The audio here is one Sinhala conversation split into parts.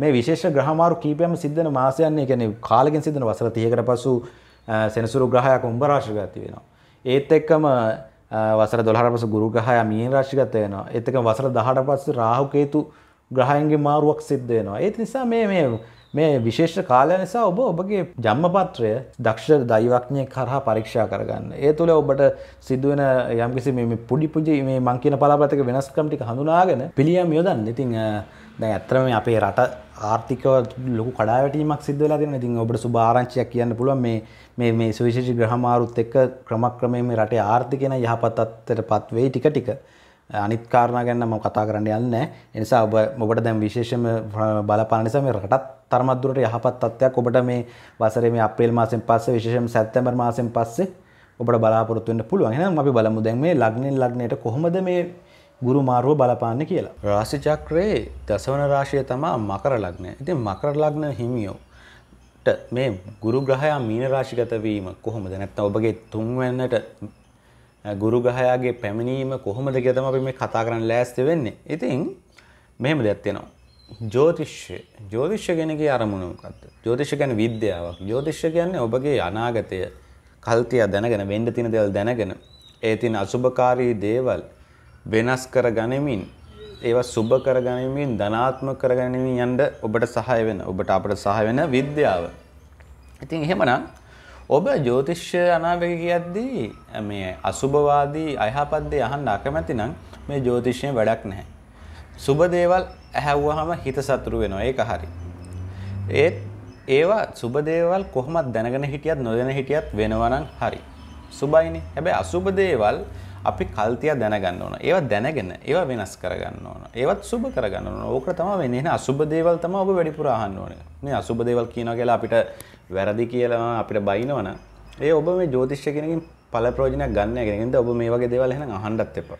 මේ විශේෂ ග්‍රහමාරු කීපයක්ම සිද්ධ වෙන මාසයන්නේ කියන්නේ කාලෙකින් සිද්ධ වෙන වසර 30කට පසු සෙනසුරු ග්‍රහයක් උඹ රාශියට ගත වෙනවා. ඒත් එක්කම වසර 12ට පසු ගුරු ග්‍රහය මීන රාශියට ගත වෙනවා. ඒත් එක්කම වසර 18ට පස්සේ රාහු කේතු ග්‍රහයන්ගේ මාරුවක් සිද්ධ වෙනවා. ඒ නිසා මේ මේ මේ විශේෂ කාලය නිසා ඔබ ඔබගේ ජම්මපත්‍රය දක්ෂ දෛවඥය කරහා පරීක්ෂා කරගන්න. ඒ තුළ ඔබට සිදුවන යම්කිසි මේ පුඩි පුජි මේ මං කියන පලාපතක වෙනස්කම් ටික හඳුනාගෙන පිළියම් යොදන්න. ඉතින් දැ ඇත්තරම අපේ රට ආර්ථික ලොකු කඩාවැටීමක් සිද්ධලා තින ඉතින් ඔබට සුභාරංචියක් කියන්න පුළුවන් මේ මේ මේ සුවිශේෂී ග්‍රහමාරුත් එක්ක ක්‍රමක්‍රමයෙන් මේ රටේ ආර්ථිකයන යහපත් අත්තර පත්වේ ටික ටික අනිත් කාරණා ගැන මම කතා කරන්න යන්නේ ඒ නිසා ඔබ ඔබට දැන් විශේෂම බලපාන නිසා මේ රටත් තරමක් දුරට යහපත් තත්ත්වයක් ඔබට මේ වසරේ මේ අප්‍රේල් මාසෙන් පස්සේ විශේෂයෙන් සැප්තැම්බර් මාසෙන් පස්සේ ඔබට බලාපොරොත්තු වෙන්න පුළුවන්. එහෙනම් අපි බලමු දැන් මේ ලග්නෙන් ලග්නයට කොහොමද මේ ගුරුමාරුව බලපාන්න කියලා. රාශිචක්‍රයේ දසවන රාශිය තමා මකර ලග්නය. ඉතින් මකර ලග්න හිමියෝට මේ ගුරු ග්‍රහයා මීන රාශිගත වීම කොහොමද? නැත්නම් ඔබගේ තුන්වැන්නට ගුරු ග්‍රහයාගේ පැමිණීම කොහොමද කියලා තමයි අපි මේ කතා කරන්න ලෑස්ති වෙන්නේ. ඉතින් මෙහෙම දෙයක් තියෙනවා. ජෝතිෂ්‍ය. ජෝතිෂ්‍ය කියන්නේ අරමුණ මොකක්ද? ජෝතිෂ්‍ය කියන්නේ විද්‍යාවක්. ජෝතිෂ්‍ය කියන්නේ ඔබගේ අනාගතය කල්තිය දැනගෙන වෙන්න තියෙන දේවල් දැනගෙන ඒ තියෙන අසුභකාරී දේවල් වෙනස් කර ගනිමින් ඒවා සුබ කර ගනිමින් ධනාත්මක කර ගනිමින් යන්න ඔබට සහාය වෙන ඔබට අපට සහාය වෙන විද්‍යාව. ඉතින් එහෙමනම් ඔබ ජෝතිෂ්‍ය අනාවැකි කියද්දී මේ අසුභවාදී අයහපත් දේ අහන්න අකමැති නම් මේ ජෝතිෂ්‍යයෙන් වැඩක් නැහැ. සුබ දේවල් ඇහැව්වහම හිත සතුරු වෙනවා ඒක හරි. ඒත් ඒවා සුබ දේවල් කොහොමද දැනගෙන හිටියත් නොදැන හිටියත් වෙනවා නම් හරි. සුබයිනේ. හැබැයි අසුබ දේවල් අපි කල්තිය දැනගන්න ඕන ඒවා දැනගෙන ඒවා වෙනස් කරගන්න ඕන ඒවත් සුබ කරගන්න ඕන ඕක තම වෙන්නේ අසුබ දේවල් තම ඔබ වැඩිපුර අහන්න ඕනේ මේ අසුබ දේවල් කියනවා කියලා අපිට වැරදි කියලා අපිට බයිනවන ඒ ඔබ මේ ජෝතිෂ්‍ය කෙනකින් පල ප්‍රෝජනයක් ගන්න කෙනකින්ද ඔබ මේ වගේ දේවල් එහෙනම් අහන්නත් එපා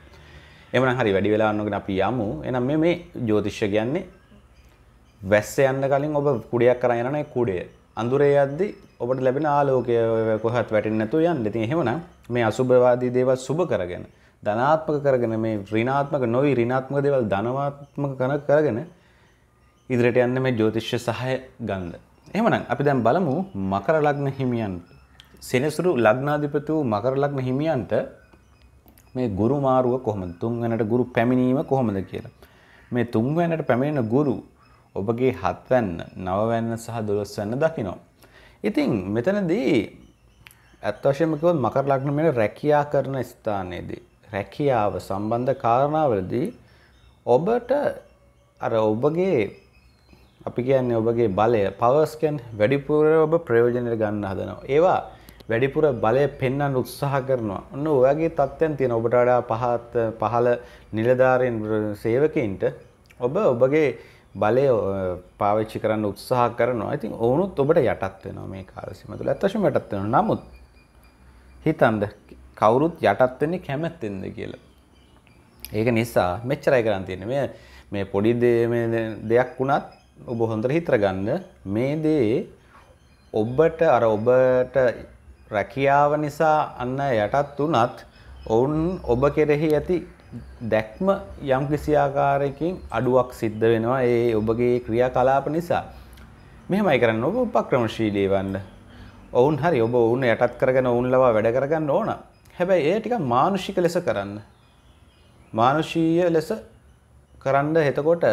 එමනම් හරි වැඩි වෙලා අන්නගෙන අපි යමු එහෙනම් මේ මේ ජෝතිෂ්‍ය කියන්නේ වැස්ස යන්න කලින් ඔබ කුඩයක් කරන් යනවා කුඩය අඳුරේ යද්දි ඔබට ලැබෙන ආලෝකය කොහත් වැටෙන්නේ නැතුව යන්න. ඉතින් එහෙමනම් මේ අසුභවාදී දේවල් සුබ කරගෙන ධනාත්මක කරගෙන මේ ඍණාත්මක නොවි ඍණාත්මක දේවල් ධනවාත්මක කන කරගෙන ඉදිරියට යන්න මේ ජ්‍යොතිෂ්‍ය සහය ගන්න. එහෙමනම් අපි දැන් බලමු මකර ලග්න හිමියන් සෙනසුරු ලග්නාධිපති වූ මකර ලග්න හිමියන්ට මේ ගුරු මාරුව කොහොමද? තුන්වැනට ගුරු පැමිණීම කොහොමද කියලා. මේ තුන්වැනට පැමිණෙන ගුරු ඔබගේ හත්වැන්න, නවවැන්න සහ දොළොස්වැන්න දකිනවා. ඉතින් මෙතනදී ඇත් වශයෙන්ම කිව්වොත් මකර ලග්න මෙන්න රැකියා කරන ස්ථානයේදී රැකියාව සම්බන්ධ කාරණාවලදී ඔබට අර ඔබගේ අපි කියන්නේ ඔබගේ බලය පවර්ස් කියන්නේ වැඩිපුර ඔබ ප්‍රයෝජනෙට ගන්න හදනවා. ඒවා වැඩිපුර බලය පෙන්වන්න උත්සාහ කරනවා. ඔන්න ඔයගේ තත්ත්වයන් තියෙන ඔබට වඩා පහත් පහළ නිලධාරීන් සේවකයින්ට ඔබ ඔබගේ බලය පාවිච්චි කරන්න උත්සාහ කරනවා. ඉතින් ඔවුනුත් ඔබට යටත් වෙනවා මේ කාලසීමාව තුළ. ඇත්තටම යටත් වෙනවා. නමුත් හිතන්ද කවුරුත් යටත් වෙන්නේ කැමැත්තෙන්ද කියලා. ඒක නිසා මෙච්චරයි කරන් තියෙන්නේ. මේ මේ පොඩි දෙයක් වුණත් ඔබ හොඳට හිතගන්න මේ දේ ඔබට අර ඔබට රැකියාව නිසා අන්න යටත් වුණත් ඔවුන් ඔබ කෙරෙහි ඇති දැක්ම යම් කිසි ආකාරයකින් අඩුවක් සිද්ධ වෙනවා ඒ ඔබගේ ක්‍රියාකලාප නිසා. මෙහෙමයි කරන්න ඔබ උපක්‍රමශීලී වන්න. ඔවුන් හරි ඔබ ඔවුන් යටත් කරගෙන ඔවුන් ලවා වැඩ කරගන්න ඕන හැබැයි ඒ ටික මානුෂික ලෙස කරන්න මානුෂීය ලෙස කරන්න එතකොට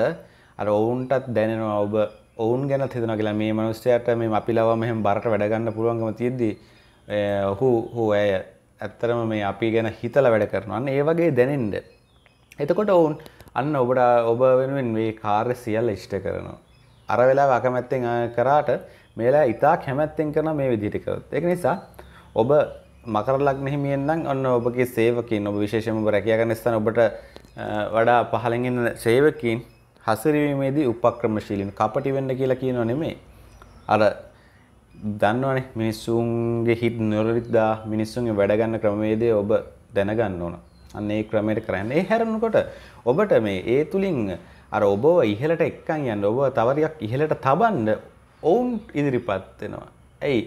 අර ඔවුන්ටත් දැනෙනවා ඔබ ඔවුන් ගැන හිතන කියලා මේ මනුස්සයට මේ අපි ලව මෙහෙම බරට වැඩගන්න පුළුවන්කම තියෙද්දී ඔහු හෝ ඇය ඇත්තරම මේ අපි ගැන හිතලා වැඩ කරනවා අන්න ඒ වගේ දැනෙන්න එතකොට ඔවුන් අන්න ඔබට ඔබ වෙනුවෙන් මේ කාර්ය සියල්ල ඉෂ්ට කරනවා අර වෙලාව අකමැත්තෙන් කරාට මේලා ඉතා කැමැත්තෙන් කරන මේ විදිහට කරොත්. ඒක නිසා ඔබ මකර ලග්නෙහි මියෙන්නම් ඔන්න ඔබගේ සේවකීන් ඔබ විශේෂයෙන්ම ඔබ රැකියා කරන ස්ථාන ඔබට වඩා පහළින් ඉන්න සේවකීන් හසුරීමේදී උපක්‍රමශීලීන් කපටි වෙන්න කියලා කියනව නෙමෙයි. අර දන්නවනේ මිනිස්සුන්ගේ හිත නොරිද්දා මිනිස්සුන්ගේ වැඩ ගන්න ක්‍රමවේදය ඔබ දැනගන්න ඕන. අන්න ඒ ක්‍රමයට කරන්න. ඒ හැරෙනකොට ඔබට මේ ඒ තුලින් අර ඔබව ඉහළට එක්කන් යන්න ඔබ තව ටිකක් ඉහළට තබන්න ඔවුන් ඉදිරිපත් වෙනවා. ඇයි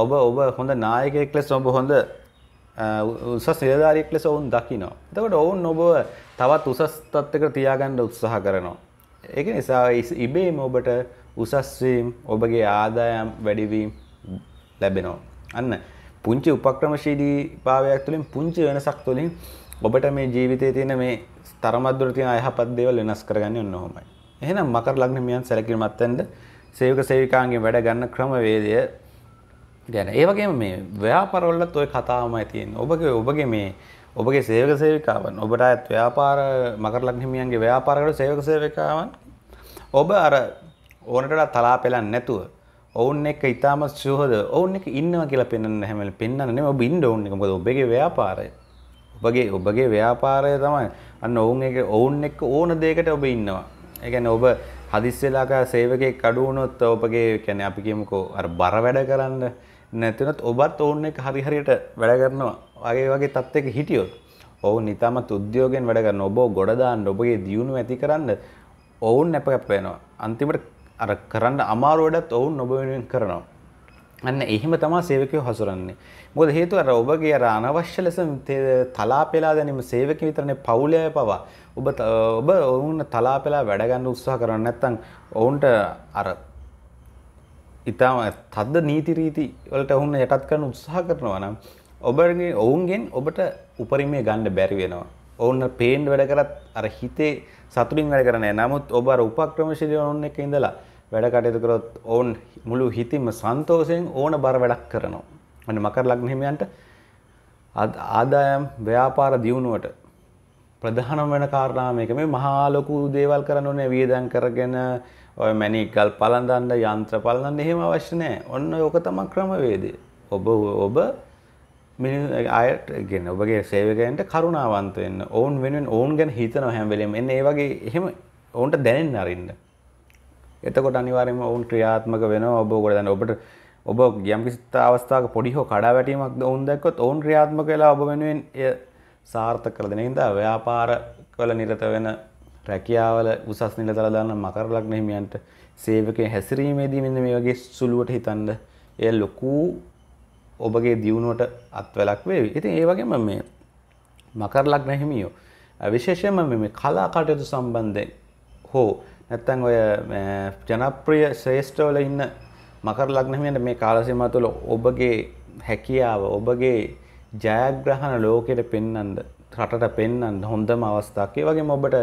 ඔබ ඔබ හොඳ නායකයෙක් ලෙස ඔබ හොඳ උසස් නිලධාරියෙක් ලෙස ඔවුන් දකිනවා. එතකොට ඔවුන් ඔබව තවත් උසස් තත්ත්වයකට තියාගන්න උත්සාහ කරනවා. ඒක නිසා ඉබේම ඔබට උසස් වීම, ඔබගේ ආදායම් වැඩිවීම ලැබෙනවා. අන්න පුංචි උපක්‍රමශීලී භාවයක් තුළින් පුංචි වෙනසක් තුළින් ඔබට මේ ජීවිතයේ තියෙන මේ තරමද්දුර තියෙන අයහපත් දේවල් වෙනස් කරගන්නේ ඔන්න ඔහොමයි. එහෙනම් මකර ලග්න මියන් සැලකිලිමත් වෙන්න සේවක සේවිකාන්ගේ වැඩ ගන්න ක්‍රමවේදය ගැන ඒ වගේම මේ ව්‍යාපාරවලත් ඔය කතාවමයි තියෙන්නේ ඔබගේ ඔබගේ මේ ඔබගේ සේවක සේවිකාවන් ඔබට අයත් ව්‍යාපාර මකරලක් හිමියන්ගේ ව්‍යාපාරකට සේවක සේවිකාවන් ඔබ අර ඕනටට තලා පෙලන් නැතුව ඔවුන් එක ඉතාම සුහද ඔවුන් එක ඉන්නවා කියලා පෙන්න්න හැමල පෙන්න්නන්නේ ඔබ ඉන්ඩ ඔවුන් එක මොද ඔබගේ ව්‍යාපාරය ඔබගේ ඔබගේ ව්‍යාපාරය තමයි අන්න ඔවුන් එක ඔවුන් එක් ඕන දෙකට ඔබ ඉන්නවා එකැන ඔබ හදිස්සෙලාක සේවකෙක් අඩුවනොත් ඔපගේ කැන අපි කියමුකෝ අර බර වැඩ කරන්න නැතිනොත් ඔබත් ඔවුන් එක හරිහරියට වැඩ කරනවා වගේ වගේ තත්ත්වයක හිටියොත් ඔවුන් නිතාම උද්‍යෝගෙන් වැඩ කරන ඔබ ගොඩදාන්න ඔබගේ දියුණු ඇති කරන්න ඔවුන් නැප කැප වෙනවා අන්තිමට අර කරන්න අමාරුවඩත් ඔවුන් ඔබ වෙනුවෙන් කරනවා අන්න එහෙම තමයි සේවකයෝ හසුරන්නේ. මොකද හේතුව අර ඔබගේ අර අනවශ්‍ය ලෙස තලාපෙලා දැනීම සේවකයන් විතරනේ පවුලේ පවා ඔබ ඔබ ඔවුන් තලාපෙලා වැඩ ගන්න උත්සාහ කරන්නේ නැත්නම් ඔවුන්ට අර ඊටම තද්ද නීති රීති වලට ඔවුන් යටත් කරන්න උත්සාහ කරනවා නම් ඔබගේ ඔවුන්ගෙන් ඔබට උපරිමය ගන්න බැරි වෙනවා. ඔවුන් පේන් වැඩ කරත් අර හිතේ සතුටින් වැඩ කරන්නේ නැහැ. නමුත් ඔබ අර උපක්‍රමශීලී ඔවුන් එක්ක ඉඳලා වැඩ කටයුතු කරොත් ඔවුන් මුළු හිතින්ම සන්තෝෂයෙන් ඕන බර වැඩක් කරනවා. අන්න මකර ලග්න හිමියන්ට ආදායම් ව්‍යාපාර දියුණුවට ප්‍රධානම වෙන කාරණා මේක මේ මහා ලොකු දේවල් කරන්න ඕනේ වියදම් කරගෙන ඔය මැණික් ගල් පළඳන්න යන්ත්‍ර පළඳන්න එහෙම අවශ්‍ය නැහැ. ඔන්න ඕක තමයි ක්‍රමවේදය. ඔබ ඔබ අයට ගෙන ඔබගේ සේවකයන්ට කරුණාවන්ත වෙන්න. ඔවුන් වෙනුවෙන් ඔවුන් ගැන හිතනවා හැම වෙලෙම. එන්න ඒ වගේ එහෙම ඔවුන්ට දැනෙන්න අරින්න. එතකොට අනිවාරෙන් ඔවුන් ක්‍රියාත්මක වෙන ඔබ ගොඩ දන්න ඔබට ඔබ ගියම්කිසිත අවස්ථාව පොඩි හෝ කඩා වැටීමක් ඔවුන් දැක්කොත් ඔවුන් ක්‍රියාත්මක වෙලා ඔබ වෙනුවෙන් එය සාර්ථක කළ දෙන හින්දා ව්‍යාපාර වල නිරත වෙන රැකියාවල උසස් නිලතල දාන්න මකර ලග්න හිමියන්ට සේවකයන් හැසිරීමේදී මෙන්න මේ වගේ සුළුවට හිතන්න එය ලොකු ඔබගේ දියුණුවට අත්වලක් වේවි. ඉතින් ඒ වගේම මේ මකර ලග්න හිමියෝ විශේෂයෙන්ම මේ කලා කටයුතු සම්බන්ධයෙන් හෝ නැත්තන් ඔය ජනප්‍රිය ශ්‍රේෂ්ඨවල ඉන්න මකර ලග්නහිමියන්ට මේ කාලසීමා තුළ ඔබගේ හැකියාව ඔබගේ ජයග්‍රහණ ලෝකෙට පෙන්වන්න රටට පෙන්වන්න හොඳම අවස්ථාවක්. ඒ වගේම ඔබට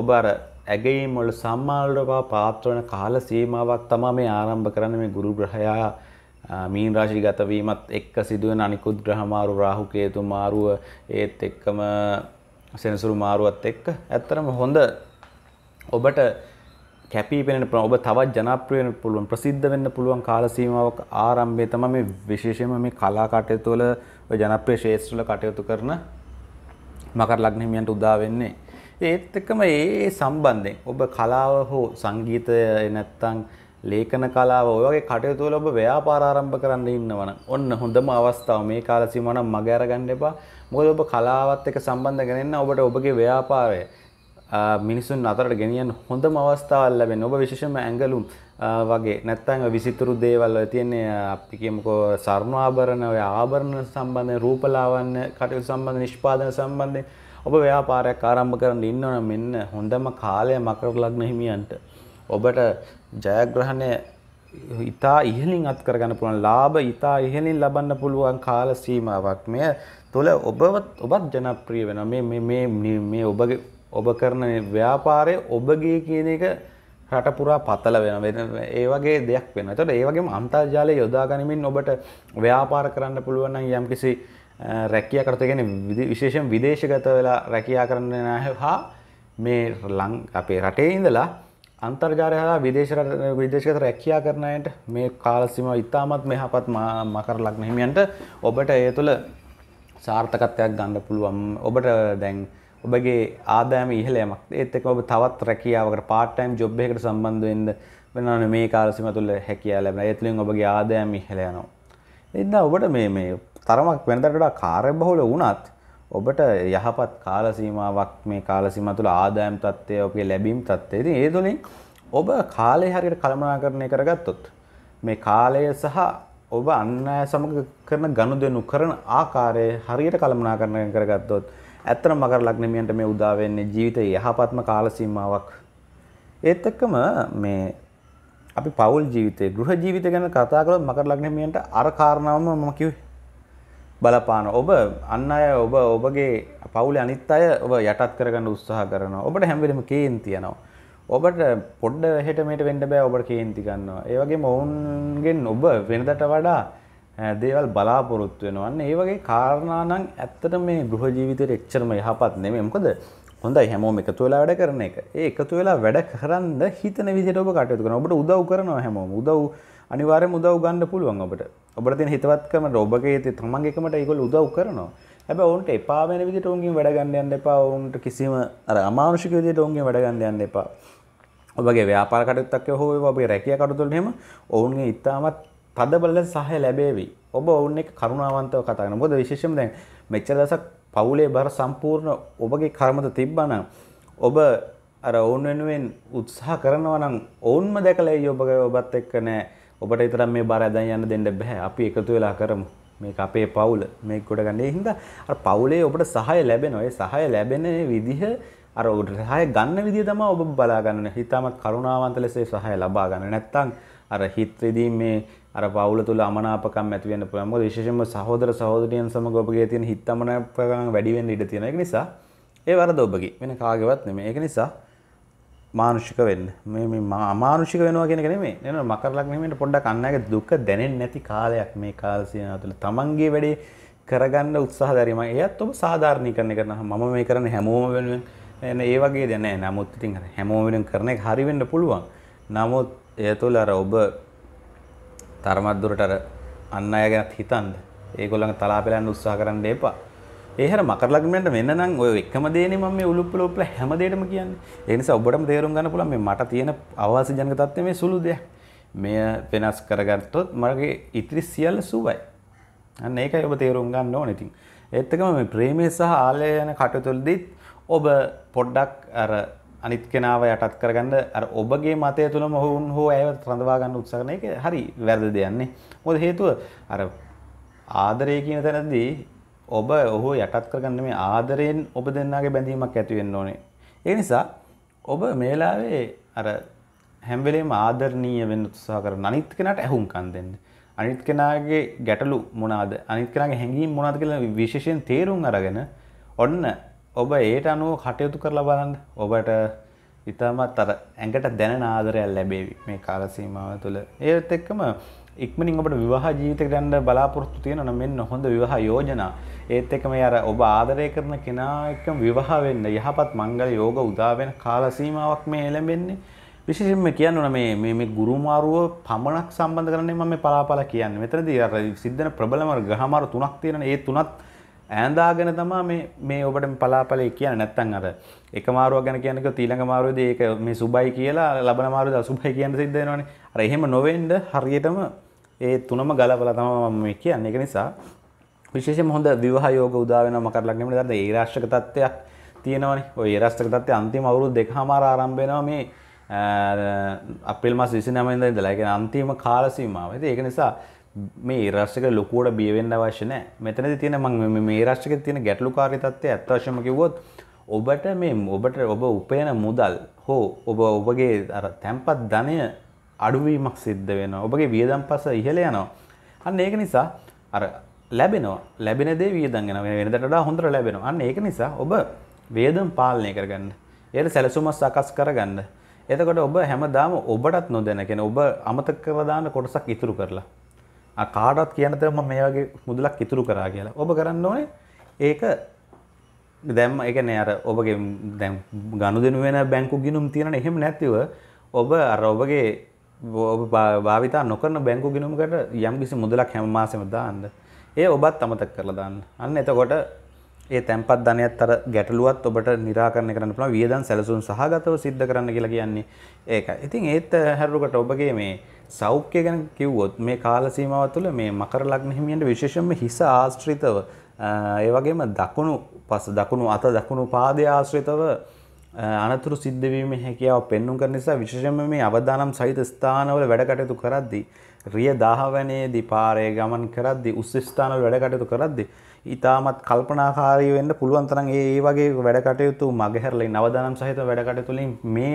ඔබ අර ඇගීම් වල සම්මානවලවා පාත්‍ර වෙන කාල සීමාවක් තමයි මේ ආරම්භ කරන්නේ මේ ගුරු ග්‍රහයා මීන රාශි ගත වීමත් එක්ක සිදුවෙන අනිකුත් ග්‍රහ මාරු රාහු කේතු මාරුව ඒත් එක්කම සෙනසුරු මාරුවත් එක්ක ඇත්තටම හොඳ ඔබට කැපී පෙනෙන පුළුවන් ඔබ තවත් ජනප්‍රිය වෙන්න පුළුවන් ප්‍රසිද්ධ වෙන්න පුළුවන් කාල සීමාවක ආරම්භය තමයි මේ විශේෂයෙන්ම මේ කලා කටයුතු වල ඔය ජනප්‍රිය ශාස්ත්‍ර වල කටයුතු කරන මකර ලග්න හිමියන්ට උදා වෙන්නේ ඒත් එක්කම ඒ සම්බන්ධයෙන් ඔබ කලාව හෝ සංගීතය නැත්තම් ලේඛන කලාව ඔය වගේ කටයුතු වල ඔබ ව්‍යාපාර ආරම්භ කරන්න ඉන්නවනම් ඔන්න හොඳම අවස්ථාව මේ කාල සීමාව නම් මග අරගන්න එපා මොකද ඔබ කලාවත් එක්ක සම්බන්ධ කරගෙන ඔබට ඔබගේ ව්‍යාපාරය මිනිසුන් අතරට ගෙනියන් හොඳම අවස්ථාවල් ලැබෙන ඔබ විශේෂම ඇඟලුම් වගේ නැත්තං විසිතුරු දේවල් තියෙන්නේ අපි කියමුකෝ සර්ණාභරණ ඔය ආභරණ සම්බන්ධ රූපලාවන්න කටයුතු සම්බන්ධ නිෂ්පාදන සම්බන්ධය ඔබ ව්‍යාපාරයක් ආරම්භ කරන්න ඉන්නවන මෙන්න හොඳම කාලය මකර ලග්න හිමියන්ට ඔබට ජයග්‍රහණය ඉතා ඉහලින් අත් කරගන්න පුළුවන් ලාභ ඉතා ඉහලින් ලබන්න පුළුවන් කාල සීමාවක් මෙය තුළ ඔබවත් ඔබත් ජනප්‍රිය වෙන මේ මේ ඔබගේ ඔබ කරන ව්‍යාපාරය ඔබගේ කියන එක රටපුරා පතල වෙන වෙන ඒ වගේ දෙයක් වෙන. එතකොට ඒ වගේම අන්තර්ජාලය යොදා ගනිමින් ඔබට ව්‍යාපාර කරන්න පුළුවන් නම් යම්කිසි රැකියා කරත කියන්නේ විශේෂයෙන් විදේශගත වෙලා රැකියා කරන්න නැහැ හා මේ ලං අපේ රටේ ඉඳලා අන්තර්ජාලය හරහා විදේශ රට විදේශගත රැකියා කරන අයට මේ කාල සීමාව ඉතාමත් මෙහපත් මකර ලග්න හිමියන්ට ඔබට ඒ තුළ සාර්ථකත්වයක් ගන්න පුළුවන්. ඔබට දැන් ඔබගේ ආදායම ඉහළ යමක් ඒත් එක්ක ඔබ තවත් රැකියාවකට පාර්ට් ටයිම් ජොබ් එකකට සම්බන්ධ වෙන්න වෙනවා මේ කාල සීමාව තුළ හැකියාව ලැබෙනවා ඒ තුළින් ඔබගේ ආදායම ඉහළ යනවා ඉතින් ඔබට මේ මේ තරමක් වෙනදාට වඩා කාර්යබහුල වුණත් ඔබට යහපත් කාල සීමාවක් මේ කාල සීමාව තුළ ආදායම් තත්ත්වය ඔබගේ ලැබීම් තත්ත්වය ඉතින් ඒ තුළින් ඔබ කාලය හරියට කළමනාකරණය කරගත්තොත් මේ කාලය සහ ඔබ අන් අය සමග කරන ගනුදෙනු කරන ආකාරය හරියට කළමනාකරණය කරගත්තොත් ඇත්තට මකර ලග්නමියන්ට මේ උදා වෙන්නේ ජීවිතයේ යහපත්ම කාල සීමාවක්. ඒත් එක්කම මේ අපි පෞල් ජීවිතේ ගෘහ ජීවිතය ගැන කතා කළොත් මකර ලග්නමියන්ට අර කාරණාවම මම කිව්වේ. බලපාන ඔබ අන්න අය ඔබ ඔබගේ පවුලේ අනිත් අය ඔබ යටත් කරගන්න උත්සාහ කරනවා. ඔබට හැම වෙලෙම කේන්ති යනවා. ඔබට පොඩ්ඩ හෙට මෙහෙට වෙන්න බෑ ඔබට කේන්ති ගන්නවා. ඒ වගේම ඔවුන්ගෙන් ඔබ වෙනදට වඩා දේවල් බලාපොරොත්තු වෙනවන්න ඒ වගේ කාරණානම් ඇත්තට මේ ගෘහ ජීවිතයට එච්චරම යහපත් නෙමෙයි. මොකද හොඳයි හැමෝම එකතු වෙලා වැඩ කරන එක. ඒ එකතු වෙලා වැඩ කරන්න හිතන විදිහට ඔබ කටයුතු කරනවා. ඔබට උදව් කරනවා හැමෝම. උදව් අනිවාර්යයෙන්ම උදව් ගන්න පුළුවන් ඔබට. ඔබට තියෙන හිතවත්කම ඔබගේ තමන්ගේ එකමට ඒගොල්ලෝ උදව් කරනවා. හැබැයි ඔවුන්ට එපා වෙන විදිහට ඔවුන්ගෙන් වැඩ ගන්න යන්න එපා. ඔවුන්ට කිසිම අර අමානුෂික විදිහට ඔවුන්ගෙන් වැඩ ගන්න යන්න එපා. ඔබගේ ව්‍යාපාර කටයුත්තක් හෝ ඔබේ රැකියා කටයුතු වල එහෙම ඔවුන්ගේ ඉතාමත් තදබල සහය ලැබේවි. ඔබ ඔවුන් එක කරුණාවන්තව කතා කරනවා. මොකද විශේෂයෙන්ම දැන් මෙච්චර දවසක් පවුලේ බර සම්පූර්ණ ඔබගේ කර්මත තිබ්බනම් ඔබ අර ඔවුන් වෙනුවෙන් උත්සාහ කරනවා නම් ඔවුන්ම දැකලා එයි ඔබගේ ඔබත් එක්ක නෑ. ඔබට විතරක් මේ බර ඇදන් යන්න දෙන්න බෑ. අපි එකතු වෙලා කරමු. මේක අපේ පවුල. මේක කොට ගන්න. ඒ හින්දා අර පවුලේ ඔබට සහාය ලැබෙනවා. ඒ සහාය ලැබෙන විදිහ අර ඔබට සහාය ගන්න විදිය තමයි ඔබ බලා ගන්න. හිතාමත් කරුණාවන්ත ලෙස සහාය ලබා ගන්න. නැත්තම් අර හිත් රිදීමේ අර පවුල තුල අමනාපකම් ඇති වෙන්න පුළුවන්. මොකද විශේෂයෙන්ම සහෝදර සහෝදරියන් සමග ඔබගේ තියෙන හිත් අමනාපකම් වැඩි වෙන්න ඉඩ තියෙනවා. ඒක නිසා ඒ වරද ඔබගේ. වෙන කාගේවත් නෙමෙයි. ඒක නිසා මානුෂික වෙන්න. මේ මේ අමානුෂික වෙනවා කියන එක නෙමෙයි. නේද? මකර ලග්න හිමිට පොඩ්ඩක් අන්නගේ දුක දැනෙන්නේ නැති කාලයක් මේ කාල සීමාව තුළ. Tamange වැඩේ කරගන්න උත්සාහ දැරීම. එයත් ඔබ සාධාරණීකරණය කරනවා. මම මේ කරන්නේ හැමෝම වෙනුවෙන්. එන ඒ වගේ දෙයක් නෑ. නමුත් ඉතින් හැමෝම වෙනුවෙන් කරන එක හරි වෙන්න පුළුවන්. නමුත් එය තුළ අර ඔබ තරමක් දුරට අර අන් අය ගැනත් හිතන්න. ඒගොල්ලන් තලාපෙලන්න උත්සාහ කරන්න එපා. ඒ හැර මකර ලග්නයට මෙන්න නම් ඔය එකම දේනේ මම මේ උලුප්පල උලුප්පල හැම දෙයකම කියන්නේ. ඒ නිසා ඔබටම තේරුම් ගන්න පුළුවන් මේ මට තියෙන අවාසි ජනක තත්ත්වය මේ සුළු දෙයක්. මෙය වෙනස් කරගත්තොත් මගේ ඉතිරි සියල්ල සුවයි. අන්න ඒකයි ඔබ තේරුම් ගන්න ඕනේ ඉතින්. ඒත් එකම මේ ප්‍රේමය සහ ආලය යන කටයුතුවලදීත් ඔබ පොඩ්ඩක් අර අනිත් කෙනාව යටත් කරගන්න අර ඔබගේ මතය තුළම ඔවුන් හෝ ඇය රඳවාගන්න උත්සරන එක හරි වැරද දෙයන්නේ මොද හේතුව අර ආදරය කියන තැනදී ඔබ ඔහු යටත් කරගන්න මේ ආදරයෙන් ඔබ දෙන්නගේ බැඳීමක් ඇතිවෙන්න ඕනේ ඒ නිසා ඔබ මේලාවේ අර හැම්වෙලේම ආදරණීය වෙන්න උත්සාහ කරන අනිත් කෙනාට ඇහුම්කන් දෙන්න අනිත් කෙනාගේ ගැටලු මොනාද අනිත් කෙනාගේ හැඟීම් මොනාද කියලා විශේෂයෙන් තේරුම් අරගෙන ඔන්න ඔබ ඒට අනුව කටයුතු කරලා බලන්න ඔබට ඉතාමත් අර ඇඟට දැන ආදරයක් ලැබේවි මේ කාලසීමාව තුළ ඒත් එක්කම ඉක්මනින් ඔබට විවාහ ජීවිතයක් ගන්න බලාපොරොත්තු තියෙනවා නම් මෙන්න හොඳ විවාහ යෝජනා ඒත් එක්කම අර ඔබ ආදරය කරන කෙනා එක්කම විවාහ වෙන්න යහපත් මංගල යෝග උදා වෙන කාලසීමාවක් මේ එළඹෙන්නේ විශේෂයෙන්ම කියන්න මේ මේ මේ ගුරුමාරුව පමණක් සම්බන්ධ කරන්නේ මම මේ පලාපල කියන්නේ. මෙතනදී අර සිද්ධන ප්‍රබලම ග්‍රහමාරු තුනක් තියෙනනේ. ඒ තුනත් ඇඳාගෙන තමා මේ ඔබට පලාපලේ කියන නැත්තන් අර එක මාරුව ගැන කියනක තීලඟ මාරුවද ඒක මේ සුබයි කියලා ලබන මාරුද අසුබයි කියන සිද්ධ වෙනවනේ අර එහෙම නොවෙන්ඩ හරියටම ඒ තුනම ගලපලා තමයි මම මේ කියන්නේ ඒක නිසා විශේෂයෙන්ම හොඳ විවාහ යෝග උදා වෙනවා මකර ලග්නෙම දැන් ඒ රාශික තත්ත්වයක් තියෙනවනේ ඔය ඒ රාශික තත්ත්වය අන්තිම අවුරුදු දෙකමාර ආරම්භ වෙනවා මේ අපිල් මස් 29 ඉඳලා ඒ කියන්නේ අන්තිම කාල සීමාව. ඒක නිසා මේ රාෂ්ටක ලොකුවට බියවෙන්න අවශ්‍ය නැහැ. මෙතනදී තියෙන මම මේ රාෂ්ටකයේ තියෙන ගැටලුකාරී තත්ත්වය ඇත්ත වශයෙන්ම කිව්වොත් ඔබට මේ ඔබට ඔබ උපයන මුදල් හෝ ඔබ ඔබගේ අර තැම්පත් ධනය අඩුවීමක් සිද්ධ වෙනවා. ඔබගේ වියදම් පස ඉහළ යනවා. අන්න ඒක නිසා අර ලැබෙනවා. ලැබෙන දේ වියදම් වෙනවා. වෙනදට වඩා හොඳට ලැබෙනවා. අන්න ඒක නිසා ඔබ වේදම් පාලනය කරගන්න. ඒකට සැලසුමක් සකස් කරගන්න. එතකොට ඔබ හැමදාම ඔබටත් නොදැනගෙන ඔබ අමතක කරලා දාන කොටසක් ඉතුරු කරලා කාඩත් කියනත ම මේ වගේ මුදලක් ඉතුරු කරා කියලා ඔබ කරන්න ඕනේ ඒක දැම් එකන අර ඔබගේ දැම් ගණුදෙන වෙන බැංකු ගිනුම් තියෙන එහෙම නැතිව ඔබ අර ඔබගේ ඔබ භාවිතා නොකරන බැංකු ගිනුමකට යම් කිසි මුදලක් හැමමාසම දාන්න ඒ ඔබත් අමතක් කරලා දාන්න අන්න එතකොට ඒ තැන්පත් ධනයත් අර ගැටලුවත් ඔබට නිරාකරණය කරන්න පුළුවන් වියදම් සැලසුම් සහගතව සිද්ධ කරන්න කියලා කියන්නේ ඒකයි. ඉතින් ඒත් හැරුකට ඔබගේ මේ සෞඛ්‍ය ගැන කිව්වොත් මේ කාල සීමාව තුළ මේ මකර ලග්න හිමියන්ට විශේෂයෙන්ම හිස ආශ්‍රිතව ඒ වගේම දකුණු පස දකුණු අත දකුණු පාදයේ ආශ්‍රිතව අනතුරු සිද්ධ වීමේ හැකියාව පෙන්වුම් කරන නිසා විශේෂයෙන්ම මේ අවදානම් සහිත ස්ථානවල වැඩ කටයුතු කරද්දී රිය දහවනේදී පාරේ ගමන් කරද්දී උස් ස්ථානවල වැඩ කටයුතු කරද්දී ඊටමත් කල්පනාකාරී වෙන්න පුළුවන් තරම් ඒ ඒ වගේ වැඩ කටයුතු මගහැරලා ඉන්න අවදානම් සහිත වැඩ කටයුතු වලින් මේ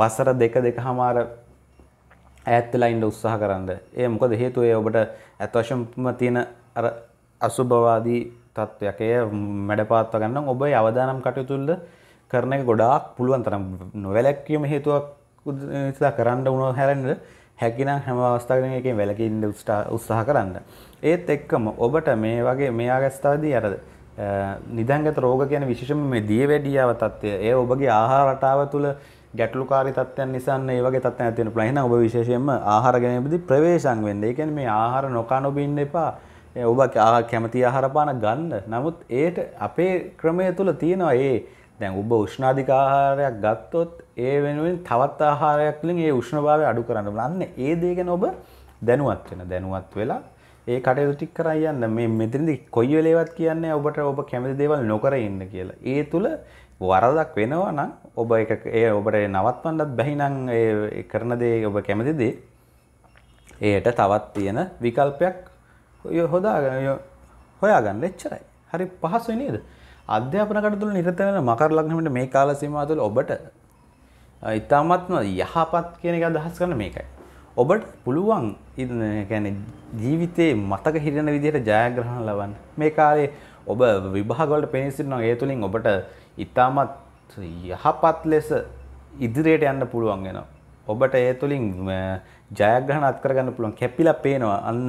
වසර දෙක දෙකමාර ඇත්තලයින්ට උත්සාහ කරන්න ඒ මොකද හේතුව ඒ ඔබට ඇත්වශම්ම තියෙන අර අසුභවාදී තත්ත්වයක් එය මැඩපාත්ව ගන්න ඔබ අවදානම් කටයුතුල්ද කරන එක ගොඩාක් පුළුවන් තරම් නොවැලැක්වීම හේතුවක් ඉතා කරන්න උනො හැරෙන්ට හැකිනම් හැම අවස්ථාවකින් එකෙන් වැළකීන්න උත්සාහ කරන්න. ඒත් එක්කම ඔබට මේ වගේ මේ ආගස්ථාවේදී අර නිදන්ගත රෝග කියන විශේෂම මේ දියවැඩියාව තත්ත්වය ඒ ඔබගේ ආහාර රටාව තුළ ගැටලුකාරී තත්ත්වයන් නිසා මේ වගේ තත්ත්වයන් ඇති වෙන පුළුවන්. එහෙනම් ඔබ විශේෂයෙන්ම ආහාර ගැනීමදී ප්‍රවේශම් වෙන්න. ඒ කියන්නේ මේ ආහාර නොකා නොබින්න එපා. ඔබ කැමති ආහාර පාන ගන්න. නමුත් ඒට අපේ ක්‍රමය තුල තියෙනවා ඒ දැන් ඔබ උෂ්ණාධික ආහාරයක් ගත්තොත් ඒ වෙනුවෙන් තවත් ආහාරයක් වලින් ඒ උෂ්ණභාවය අඩු කරන්න බලන්න. අන්න ඒ දේ ගැන ඔබ දැනුවත් වෙන දැනුවත් වෙලා ඒ කටයුතු ටික කරා යන්න. මේ මෙතනදී කොයි වෙලේවත් කියන්නේ ඔබට ඔබ කැමති දේවල් නොකර ඉන්න කියලා. ඒ තුල වරදක් වෙනවා නම් ඔබ එක ඒ ඔබට නවත්වන්නත් බැහිනම් ඒ කරන දේ ඔබ කැමතිදේ ඒයට තවත් තියෙන විකල්පයක් හොදාගෙන හොයාගන්න එච්චරයි හරි පහසු නේද අධ්‍යාපනකට තුළ නිරත වෙන මකර ලග්නමට මේ කාල සීමාව තුළ ඔබට ඉතාමත්ම යහපත් කියන එක අදහස් කරන මේකයි ඔබට පුළුවන් يعني ජීවිතේ මතක හිටින විදිහට ජයග්‍රහණ ලබන්න මේ කාලේ ඔබ විභාගවලට පෙනී සිටිනවා ඒ තුලින් ඔබට ඉතාමත් යහපත් ලෙස ඉදිරියට යන්න පුළුවන් වෙනවා. ඔබට ඒ තුළින් ජයග්‍රහණ අත්කරගන්න පුළුවන් කැපිලා පේනවා අන්න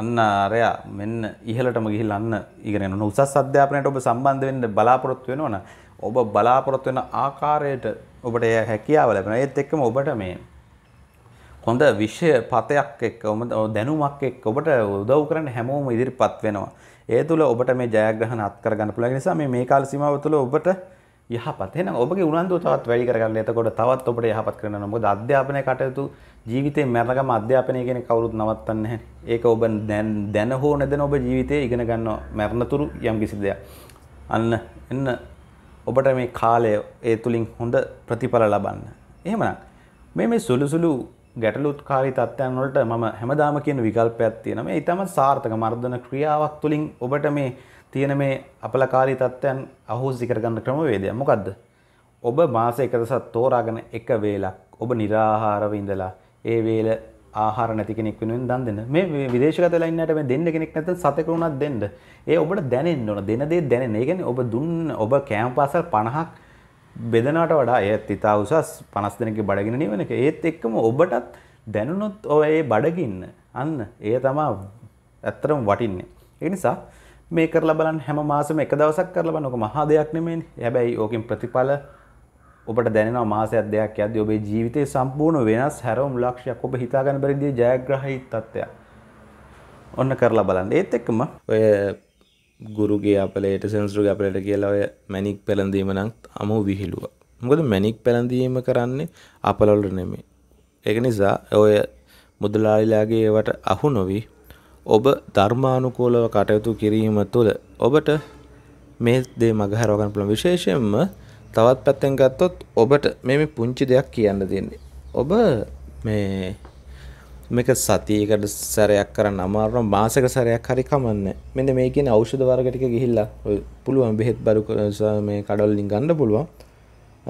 අන්න අරයා මෙන්න ඉහළටම ගිහිල්ලා අන්න ඉගෙන ගන්න. උසස් අධ්‍යාපනයට ඔබ සම්බන්ධ වෙන්න බලාපොරොත්තු වෙනවනම් ඔබ බලාපොරොත්තු වෙන ආකාරයට ඔබට ඒ හැකියාව ලැබෙනවා. ඒත් එක්කම ඔබට මේ හොඳ විශ්ය පතයක් එක් ඔම දැනුමක් එක් ඔබට උදව් කරන්න හැමෝම ඉදිරිපත් වෙනවා. ඒ තුළ ඔබට මේ ජයග්‍රහණ අත්කර ගන්න පුළුවන් නිසා මේ මේ කාල සීමාව තුළ ඔබට යහපත් එහෙනම් ඔබගේ උනන්දුව තවත් වැඩි කරගන්න. එතකොට තවත් ඔබට යහපත් කරනවා. මොකද අධ්‍යාපනය කටයුතු ජීවිතේ මරණකම අධ්‍යාපනය කියන කවුරුත් නවත්තන්නේ නැහැ. ඒක ඔබ දැන හෝ නැදෙන ඔබ ජීවිතේ ඉගෙන ගන්නවා මරණතුරු යම්කිසි දෙයක්. අන්න එන්න ඔබට මේ කාලය ඒ තුලින් හොඳ ප්‍රතිඵල ලබන්න. එහෙමනම් මේ මේ සුළු සුළු ගැටලුත්කාරී තත්ත්වයන් වලට මම හැමදාම කියන විකල්පයක් තියෙනවා. මේ ඊටම සාර්ථක මර්ධන ක්‍රියාවක් තුලින් ඔබට මේ තියෙන මේ අපලකාරී තත්ත්වයන් අහෝසි කරගන්න ක්‍රමවේදය. මොකද්ද? ඔබ මාසයක දසක් තෝරාගෙන එක වේලක් ඔබ निराහාරව ඉඳලා ඒ වේල ආහාර නැති කෙනෙක් වෙනුවෙන් දන් දෙන්න. මේ විදේශගත වෙලා ඉන්නට මේ දෙන්න කෙනෙක් නැත්නම් සතෙක් වුණත් දෙන්න. ඒ ඔබට දැනෙන්න ඕන. දෙන දේ දැනෙන්න. ඒ කියන්නේ ඔබ දුන්න ඔබ කෑම පාසල් 50ක් බෙදනට වඩා ඒත් ඉතා උසස් පනස් දෙනක බඩගෙන නිවනක ඒත් එක්කම ඔබටත් දැනුනොත් ඔය බඩගින්න අන්න ඒ තමා ඇත්තරම් වටින්නේ. එනිසා මේ කරලා බලන් හැම මාසම එක දවසක් කරලා බලන්න ඔක මහා දෙයක් නෙමෙයි. හැබැයි ඕකෙන් ප්‍රතිඵල ඔබට දැනෙනවා මාසයක් දෙයක් යද්දී ඔබේ ජීවිතේ සම්පූර්ණ වෙනස් හැරවුම් ලක්ෂයක් ඔබ හිතා ගන්න බැරි දේ ජයග්‍රහී තත්ත්වයක්. ඔන්න කරලා බලන්න. ඒත් එක්කම ඔය ගුරුගේ අපලට සන්ස්රුග අපලට කියලා ඔය මැනික් පැළඳීම නම් අමු විහිළුව මොකද මැනික් පැළඳීම කරන්නේ අපලවලට නෙමේ ඒක නිසා ඔය මුදලාලිලාගේ ඒවට අහු නොවී ඔබ ධර්මානුකූලව කටයුතු කිරීම තුළ ඔබට මේ දේ මගහරවගන්න පුළුවන් විශේෂයෙන්ම තවත් පැත්තෙන් ගත්තොත් ඔබට මේ පුංචි දෙයක් කියන්න දෙන්නේ ඔබ මේ මේක සතියකට සැරයක් කරන්න අමාරුම මාසක සැරයක් හරි කමන්න මෙන්න මේ කියන ඖෂධ වර්ග ටික ගිහිල්ලා පුළුවන් බෙහෙත් බරු මේ කඩවල වලින් ගන්න පුළුවන්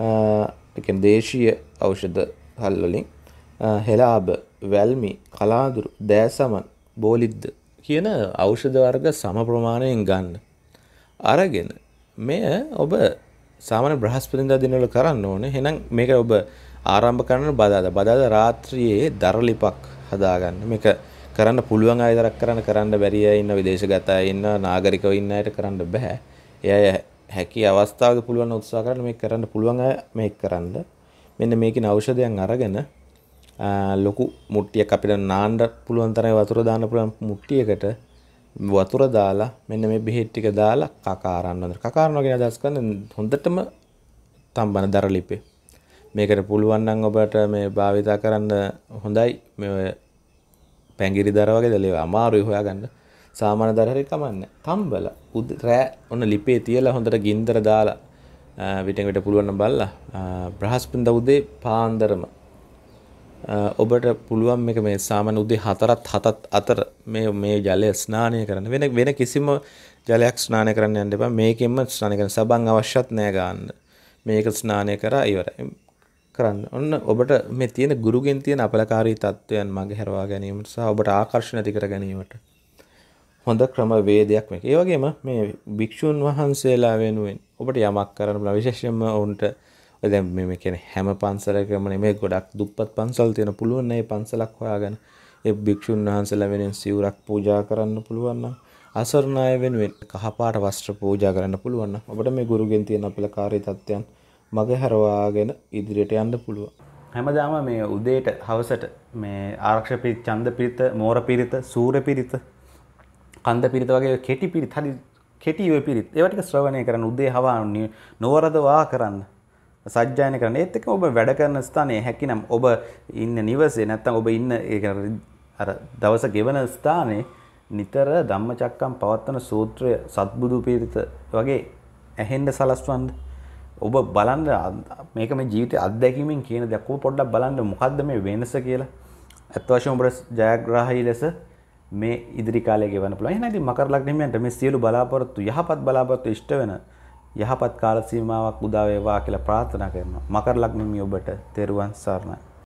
ඒ කියන්නේ දේශීය ඖෂධ හල් වලින් හෙලාබ වැල්මි කලාඳුරු දෑසමන් බෝලිද්ද කියන ඖෂධ වර්ග සම ප්‍රමාණයෙන් ගන්න අරගෙන මෙය ඔබ සාමාන්‍ය බ්‍රහස්පතින්දා දිනවල කරන්න ඕනේ එහෙනම් මේක ඔබ ආරම්භ කරන බදාදා බදාදා රාත්‍රියේ දරලිපක් හදාගන්න මේක කරන්න පුළුවන් අය තරක් කරන්න කරන්න බැරි අය ඉන්න විදේශගත අය ඉන්න නාගරිකව ඉන්න අයට කරන්න බෑ. ඒ අය හැකි අවස්ථාවක පුළුවන් උත්සාහ කරන්න මේක කරන්න පුළුවන් අය මේක කරන්න. මෙන්න මේකේ ඖෂධයන් අරගෙන ලොකු මුට්ටියක් අපිට නාන්න පුළුවන් තරම් වතුර දාන්න පුළුවන් මුට්ටියකට වතුර දාලා මෙන්න මේ බෙහෙත් ටික දාලා කකාරන්න හොඳට. කකාරනවා කියන අදහස් කරන්නේ හොඳටම තම්බන දරලිපේ. මේකට පුළුවන් නම් ඔබට මේ භාවිතා කරන්න හොඳයි. මේ පැගිරි දරවගේ දලේ අමාරුයි හොයාගන්න සාමාන දරහරි කමන්න තම්බල උද රෑ ඔන්න ලිපේ තියලා හොඳට ගින්දර දාලා විටෙන්ට පුළුවන්න බල්ලා ප්‍රහස්පින්ද උදේ පාන්දරම ඔබට පුළුවන් එක මේ සාමන උදේ හතරත් හතත් අතර මේ මේ ජලය ස්නානය කරන්න වෙන වෙන කිසිම ජලයක් ස්නානය කරන්න යන්න එපා මේකෙන්ම ස්නානය කරන්න සබන් අවශ්‍යත් නෑ ගන්න මේක ස්නානය කරා ඉවරයි කරන්න ඔන්න ඔබට මේ තියෙන ගුරුගෙන් තියෙන අපලකාරී තත්ත්වයන් මගේ හැරවා ගැනීමට සහ ඔබට ආකර්ශණ ඇති කර ගැනීමට හොඳ ක්‍රම වේදයක් මේක. ඒ වගේම මේ භික්ෂුන් වහන්සේලා වෙනුවෙන් ඔබට යමක් කරන්න බලා විශේෂයෙන්ම ඔවුන්ට දැන් මේ කියන්නේ හැම පන්සලකම නෙමෙයි ගොඩක් දුප්පත් පන්සල් තියෙන පුළුවන් නේ පන්සලක් හොයාගෙන ඒ භික්ෂුන් වහන්සේලා වෙනුවෙන් සිවුරක් පූජා කරන්න පුළුවන් නම් අසරණ අය වෙනුවෙන් කහපාට වස්ත්‍ර පූජා කරන්න පුළුවන් නම් ඔබට මේ ගුරුගෙන් තියෙන අපලකාරී තත්ත්වයන් මග හැරවාගෙන ඉදිරියට යන්න පුළුවන්. හැමදාම මේ උදේට හවසට මේ ආරක්ෂ පිරිත් ඡන්ද පිරිත මෝර පිරිත සූර පිරිත කන්ද පිරිත වගේ කෙටි පිරිත් හරි කෙටි ඔය පිරිත් ඒවා ටික ශ්‍රවණය කරන්න උදේ හවා නොවරදවා කරන්න සජ්ජායන කරන්න ඒත් එක්ක ඔබ වැඩ කරන ස්ථානයේ හැකිනම් ඔබ ඉන්න නිවසේ නැත්නම් ඔබ ඉන්න ඒ අර දවස ගෙවන ස්ථානයේ නිතර ධම්මචක්කම් පවත්වන සූත්‍රය සත්බුදු පිරිත වගේ ඇහෙන්න සලස්වන්නේ ඔබ බලන්න මේක මේ ජීවිතය අත්දැකීමෙන් කියන දෙයක් ඔබ පොඩ්ඩක් බලන්න මොකද්ද මේ වෙනස කියලා ඇත්ත වශයෙන්ම ඔබට ජයග්‍රාහී ලෙස මේ ඉදිරි කාලය ගෙවන්න පුළුවන් එහෙනම් ඉතින් මකර ලග්නෙමයන්ට මේ සියලු බලාපොරොත්තු යහපත් බලාපොරොත්තු ඉෂ්ට වෙන යහපත් කාල සීමාවක් උදා වේවා කියලා ප්‍රාර්ථනා කරනවා මකර ලග්නෙමී ඔබට තෙරුවන් සරණයි